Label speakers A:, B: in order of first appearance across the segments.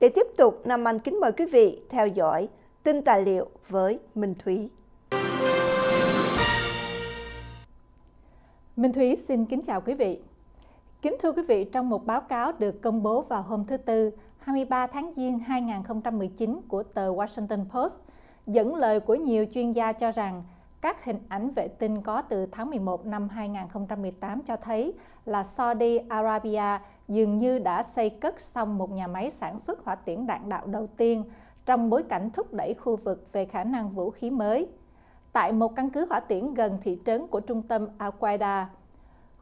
A: Để tiếp tục, Nam Anh kính mời quý vị theo dõi tin tài liệu với Minh Thúy. Minh Thúy xin kính chào quý vị. Kính thưa quý vị, trong một báo cáo được công bố vào hôm thứ Tư, 23 tháng Giêng 2019 của tờ Washington Post, dẫn lời của nhiều chuyên gia cho rằng các hình ảnh vệ tinh có từ tháng 11 năm 2018 cho thấy là Saudi Arabia dường như đã xây cất xong một nhà máy sản xuất hỏa tiễn đạn đạo đầu tiên trong bối cảnh thúc đẩy khu vực về khả năng vũ khí mới. Tại một căn cứ hỏa tiễn gần thị trấn của trung tâm Al-Qaeda,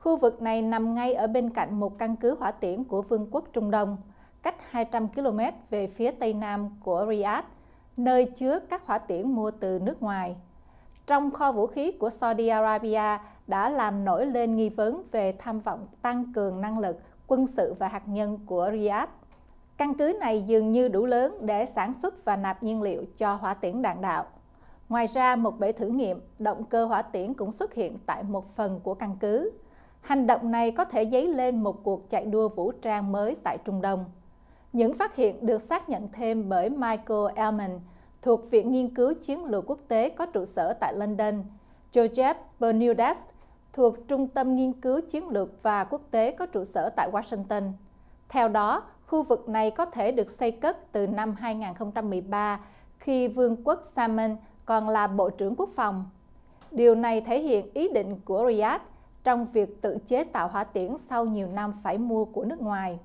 A: khu vực này nằm ngay ở bên cạnh một căn cứ hỏa tiễn của Vương quốc Trung Đông, cách 200 km về phía tây nam của Riyadh, nơi chứa các hỏa tiễn mua từ nước ngoài trong kho vũ khí của Saudi Arabia đã làm nổi lên nghi vấn về tham vọng tăng cường năng lực quân sự và hạt nhân của Riyadh. Căn cứ này dường như đủ lớn để sản xuất và nạp nhiên liệu cho hỏa tiễn đạn đạo. Ngoài ra, một bể thử nghiệm động cơ hỏa tiễn cũng xuất hiện tại một phần của căn cứ. Hành động này có thể dấy lên một cuộc chạy đua vũ trang mới tại Trung Đông. Những phát hiện được xác nhận thêm bởi Michael Elman, thuộc Viện Nghiên cứu Chiến lược Quốc tế có trụ sở tại London, Joseph Bernardes thuộc Trung tâm Nghiên cứu Chiến lược và Quốc tế có trụ sở tại Washington. Theo đó, khu vực này có thể được xây cất từ năm 2013 khi Vương quốc Salman còn là Bộ trưởng Quốc phòng. Điều này thể hiện ý định của Riyadh trong việc tự chế tạo hỏa tiễn sau nhiều năm phải mua của nước ngoài.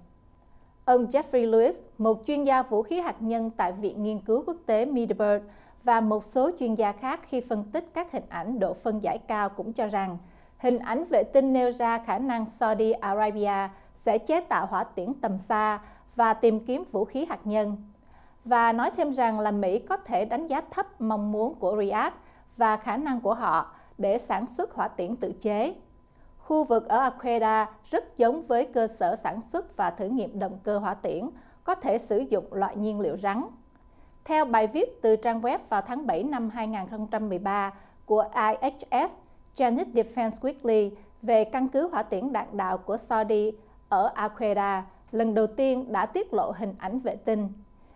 A: Ông Jeffrey Lewis, một chuyên gia vũ khí hạt nhân tại Viện Nghiên cứu Quốc tế Middleburg và một số chuyên gia khác khi phân tích các hình ảnh độ phân giải cao cũng cho rằng hình ảnh vệ tinh nêu ra khả năng Saudi Arabia sẽ chế tạo hỏa tiễn tầm xa và tìm kiếm vũ khí hạt nhân. Và nói thêm rằng là Mỹ có thể đánh giá thấp mong muốn của Riyadh và khả năng của họ để sản xuất hỏa tiễn tự chế. Khu vực ở Aqueda rất giống với cơ sở sản xuất và thử nghiệm động cơ hỏa tiễn, có thể sử dụng loại nhiên liệu rắn. Theo bài viết từ trang web vào tháng 7 năm 2013 của IHS Janet Defense Weekly về căn cứ hỏa tiễn đạn đạo của Saudi ở Aqueda, lần đầu tiên đã tiết lộ hình ảnh vệ tinh.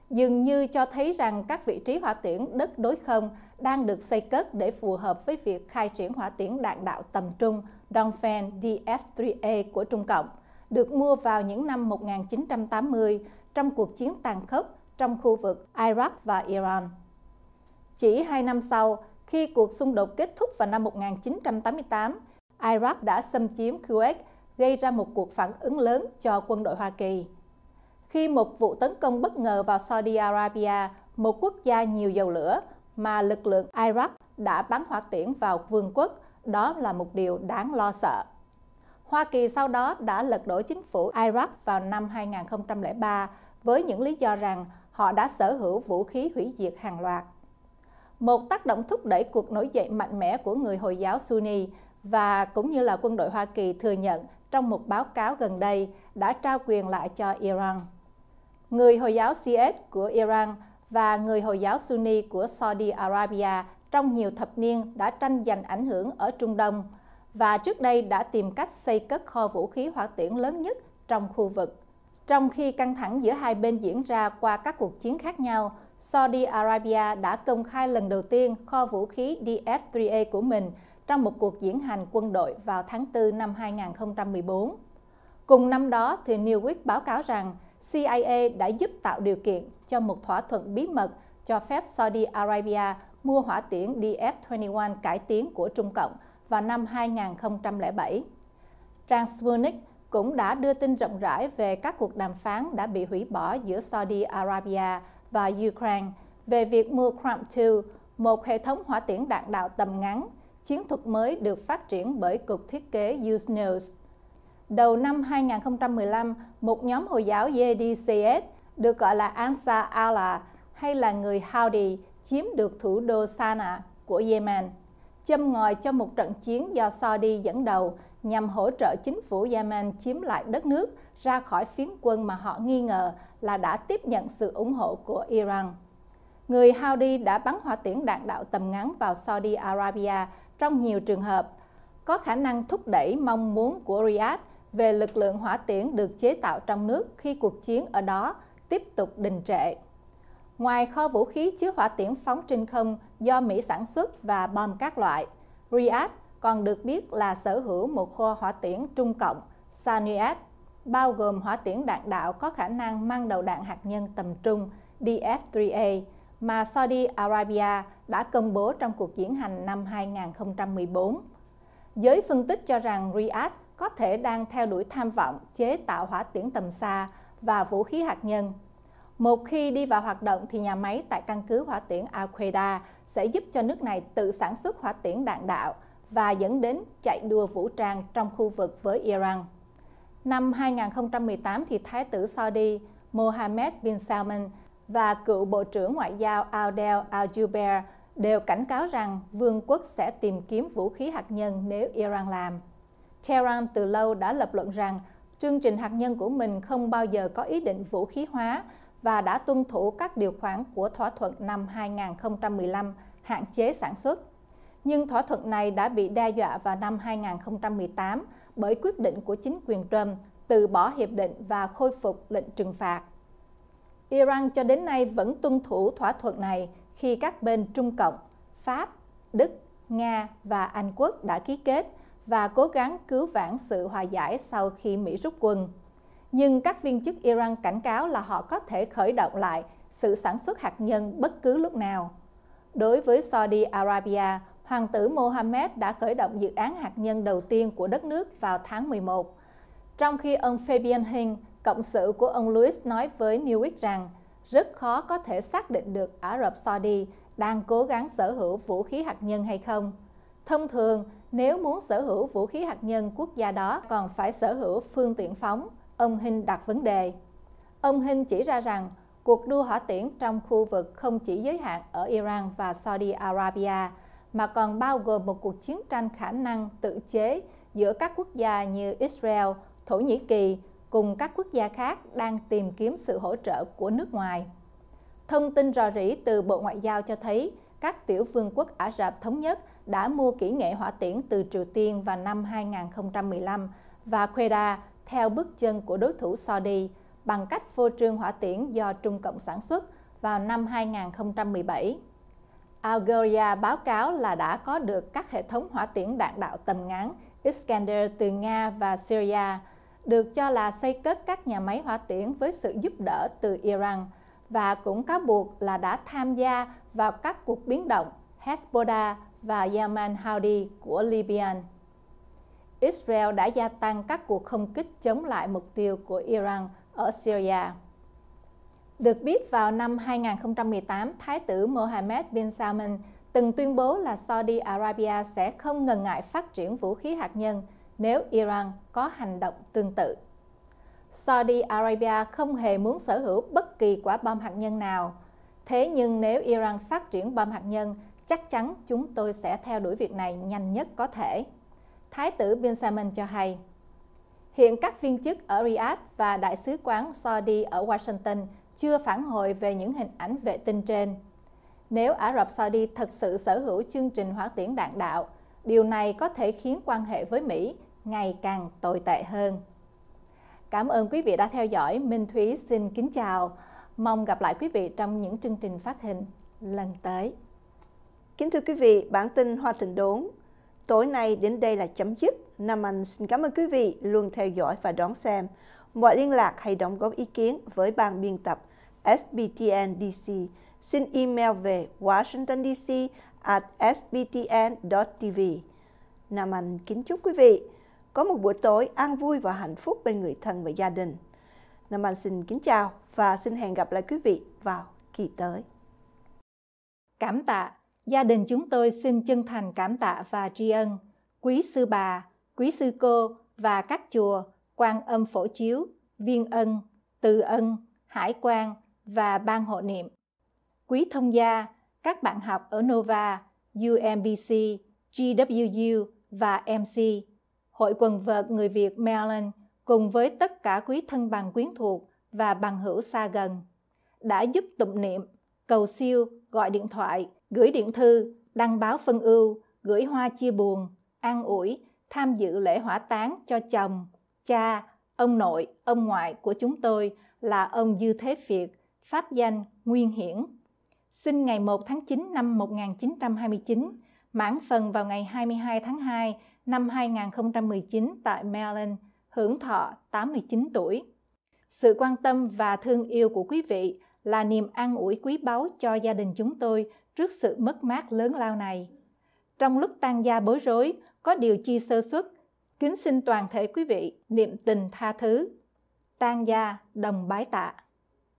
A: Dường như cho thấy rằng các vị trí hỏa tiễn đất đối không đang được xây cất để phù hợp với việc khai triển hỏa tiễn đạn đạo tầm trung Dongfeng DF-3A của Trung Cộng, được mua vào những năm 1980 trong cuộc chiến tàn khốc trong khu vực Iraq và Iran. Chỉ hai năm sau, khi cuộc xung đột kết thúc vào năm 1988, Iraq đã xâm chiếm Kuwait, gây ra một cuộc phản ứng lớn cho quân đội Hoa Kỳ. Khi một vụ tấn công bất ngờ vào Saudi Arabia, một quốc gia nhiều dầu lửa, mà lực lượng Iraq đã bắn hỏa tiễn vào vương quốc, đó là một điều đáng lo sợ. Hoa Kỳ sau đó đã lật đổ chính phủ Iraq vào năm 2003 với những lý do rằng họ đã sở hữu vũ khí hủy diệt hàng loạt. Một tác động thúc đẩy cuộc nổi dậy mạnh mẽ của người Hồi giáo Sunni và cũng như là quân đội Hoa Kỳ thừa nhận trong một báo cáo gần đây đã trao quyền lại cho Iran. Người Hồi giáo Shiite của Iran và người Hồi giáo Sunni của Saudi Arabia trong nhiều thập niên đã tranh giành ảnh hưởng ở Trung Đông và trước đây đã tìm cách xây cất kho vũ khí hỏa tiễn lớn nhất trong khu vực. Trong khi căng thẳng giữa hai bên diễn ra qua các cuộc chiến khác nhau, Saudi Arabia đã công khai lần đầu tiên kho vũ khí DF-3A của mình trong một cuộc diễn hành quân đội vào tháng 4 năm 2014. Cùng năm đó, thì Newsweek báo cáo rằng CIA đã giúp tạo điều kiện cho một thỏa thuận bí mật cho phép Saudi Arabia mua hỏa tiễn DF-21 cải tiến của Trung Cộng vào năm 2007. Trang Sputnik cũng đã đưa tin rộng rãi về các cuộc đàm phán đã bị hủy bỏ giữa Saudi Arabia và Ukraine về việc mua Kram-2, một hệ thống hỏa tiễn đạn đạo tầm ngắn, chiến thuật mới được phát triển bởi Cục Thiết kế Yusnews đầu năm 2015, một nhóm Hồi giáo YDCS được gọi là Ansar Allah hay là người Houthi, chiếm được thủ đô Sana của Yemen, châm ngòi cho một trận chiến do Saudi dẫn đầu nhằm hỗ trợ chính phủ Yemen chiếm lại đất nước ra khỏi phiến quân mà họ nghi ngờ là đã tiếp nhận sự ủng hộ của Iran. Người Houthi đã bắn hỏa tiễn đạn đạo tầm ngắn vào Saudi Arabia trong nhiều trường hợp, có khả năng thúc đẩy mong muốn của Riyadh về lực lượng hỏa tiễn được chế tạo trong nước khi cuộc chiến ở đó tiếp tục đình trệ. Ngoài kho vũ khí chứa hỏa tiễn phóng trên không do Mỹ sản xuất và bom các loại, Riyadh còn được biết là sở hữu một kho hỏa tiễn Trung Cộng, Saniad, bao gồm hỏa tiễn đạn đạo có khả năng mang đầu đạn hạt nhân tầm trung DF-3A mà Saudi Arabia đã công bố trong cuộc diễn hành năm 2014. Giới phân tích cho rằng Riyadh có thể đang theo đuổi tham vọng chế tạo hỏa tiễn tầm xa và vũ khí hạt nhân. Một khi đi vào hoạt động thì nhà máy tại căn cứ hỏa tiễn Aqueda sẽ giúp cho nước này tự sản xuất hỏa tiễn đạn đạo và dẫn đến chạy đua vũ trang trong khu vực với Iran. Năm 2018 thì Thái tử Saudi Mohammed bin Salman và cựu Bộ trưởng Ngoại giao Adel Al-Jubeir đều cảnh cáo rằng vương quốc sẽ tìm kiếm vũ khí hạt nhân nếu Iran làm. Tehran từ lâu đã lập luận rằng chương trình hạt nhân của mình không bao giờ có ý định vũ khí hóa và đã tuân thủ các điều khoản của thỏa thuận năm 2015 hạn chế sản xuất. Nhưng thỏa thuận này đã bị đe dọa vào năm 2018 bởi quyết định của chính quyền Trump từ bỏ hiệp định và khôi phục lệnh trừng phạt. Iran cho đến nay vẫn tuân thủ thỏa thuận này khi các bên Trung Cộng, Pháp, Đức, Nga và Anh Quốc đã ký kết – và cố gắng cứu vãn sự hòa giải sau khi Mỹ rút quân. Nhưng các viên chức Iran cảnh cáo là họ có thể khởi động lại sự sản xuất hạt nhân bất cứ lúc nào. Đối với Saudi Arabia, Hoàng tử Mohammed đã khởi động dự án hạt nhân đầu tiên của đất nước vào tháng 11. Trong khi ông Fabian Hing, cộng sự của ông Louis nói với New York rằng rất khó có thể xác định được Ả Rập Saudi đang cố gắng sở hữu vũ khí hạt nhân hay không. Thông thường, nếu muốn sở hữu vũ khí hạt nhân quốc gia đó còn phải sở hữu phương tiện phóng, ông Hinh đặt vấn đề. Ông Hinh chỉ ra rằng cuộc đua hỏa tiễn trong khu vực không chỉ giới hạn ở Iran và Saudi Arabia, mà còn bao gồm một cuộc chiến tranh khả năng tự chế giữa các quốc gia như Israel, Thổ Nhĩ Kỳ cùng các quốc gia khác đang tìm kiếm sự hỗ trợ của nước ngoài. Thông tin rò rỉ từ Bộ Ngoại giao cho thấy các tiểu vương quốc Ả Rập Thống Nhất đã mua kỹ nghệ hỏa tiễn từ Triều Tiên vào năm 2015 và Queda theo bước chân của đối thủ Saudi bằng cách phô trương hỏa tiễn do Trung Cộng sản xuất vào năm 2017. Algeria báo cáo là đã có được các hệ thống hỏa tiễn đạn đạo tầm ngắn Iskander từ Nga và Syria, được cho là xây cất các nhà máy hỏa tiễn với sự giúp đỡ từ Iran – và cũng cáo buộc là đã tham gia vào các cuộc biến động Hezbollah và Yaman Houthi của Libya. Israel đã gia tăng các cuộc không kích chống lại mục tiêu của Iran ở Syria. Được biết vào năm 2018, Thái tử Mohammed bin Salman từng tuyên bố là Saudi Arabia sẽ không ngần ngại phát triển vũ khí hạt nhân nếu Iran có hành động tương tự. Saudi Arabia không hề muốn sở hữu bất kỳ quả bom hạt nhân nào. Thế nhưng nếu Iran phát triển bom hạt nhân, chắc chắn chúng tôi sẽ theo đuổi việc này nhanh nhất có thể. Thái tử bin Salman cho hay, hiện các viên chức ở Riyadh và Đại sứ quán Saudi ở Washington chưa phản hồi về những hình ảnh vệ tinh trên. Nếu Ả Rập Saudi thật sự sở hữu chương trình hỏa tiễn đạn đạo, điều này có thể khiến quan hệ với Mỹ ngày càng tồi tệ hơn. Cảm ơn quý vị đã theo dõi. Minh Thúy xin kính chào. Mong gặp lại quý vị trong những chương trình phát hình lần tới. Kính thưa quý vị, bản tin Hoa Thịnh Đốn tối nay đến đây là chấm dứt. Nam Anh xin cảm ơn quý vị luôn theo dõi và đón xem. Mọi liên lạc hay đóng góp ý kiến với ban biên tập sbtndc xin email về washingtondc at sbtn.tv. Nam Anh kính chúc quý vị có một buổi tối an vui và hạnh phúc bên người thân và gia đình. Nam Anh xin kính chào và xin hẹn gặp lại quý vị vào kỳ tới. Cảm tạ, gia đình chúng tôi xin chân thành cảm tạ và tri ân quý sư bà, quý sư cô và các chùa Quan Âm Phổ Chiếu, Viên Ân, Từ Ân, Hải quan và Ban Hộ Niệm. Quý thông gia, các bạn học ở Nova, UMBC, GWU và MC Hội quần vợt người Việt Maryland cùng với tất cả quý thân bằng quyến thuộc và bằng hữu xa gần đã giúp tụng niệm, cầu siêu, gọi điện thoại, gửi điện thư, đăng báo phân ưu, gửi hoa chia buồn, an ủi, tham dự lễ hỏa táng cho chồng, cha, ông nội, ông ngoại của chúng tôi là ông Dư Thế Việt, pháp danh Nguyên Hiển. Sinh ngày 1 tháng 9 năm 1929, mãn phần vào ngày 22 tháng 2 năm 2019 tại Maryland, hưởng thọ 89 tuổi. Sự quan tâm và thương yêu của quý vị là niềm an ủi quý báu cho gia đình chúng tôi trước sự mất mát lớn lao này. Trong lúc tan gia bối rối, có điều chi sơ xuất, kính xin toàn thể quý vị niệm tình tha thứ. Tan gia đồng bái tạ.